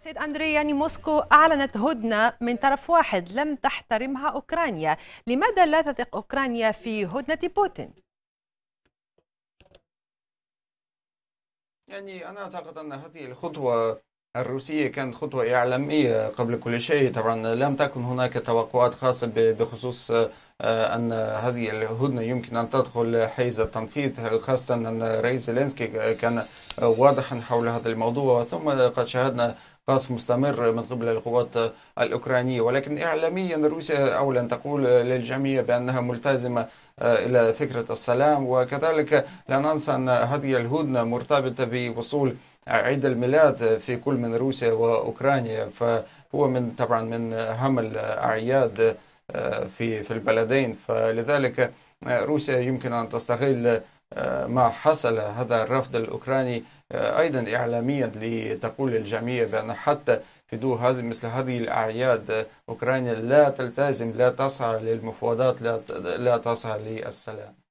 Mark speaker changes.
Speaker 1: سيد أندري يعني موسكو أعلنت هدنة من طرف واحد لم تحترمها أوكرانيا لماذا لا تثق أوكرانيا في هدنة بوتين؟
Speaker 2: يعني أنا أعتقد أن هذه الخطوة الروسية كانت خطوة إعلامية قبل كل شيء طبعا لم تكن هناك توقعات خاصة بخصوص آه، أن هذه الهدنة يمكن أن تدخل حيز التنفيذ خاصة أن الرئيس زيلينسكي كان واضحا حول هذا الموضوع ثم قد شاهدنا قصف مستمر من قبل القوات الأوكرانية ولكن إعلاميا روسيا أولا تقول للجميع بأنها ملتزمة آه، إلى فكرة السلام وكذلك لا ننسى أن هذه الهدنة مرتبطة بوصول عيد الميلاد في كل من روسيا وأوكرانيا فهو من طبعا من أهم الأعياد آه، في في البلدين فلذلك آه، روسيا يمكن أن تستغل آه، ما حصل هذا الرفض الأوكراني أيضا إعلاميا لتقول للجميع بأن حتى في دو هذه مثل هذه الأعياد أوكرانيا لا تلتزم لا تسعى للمفاوضات لا تسعى للسلام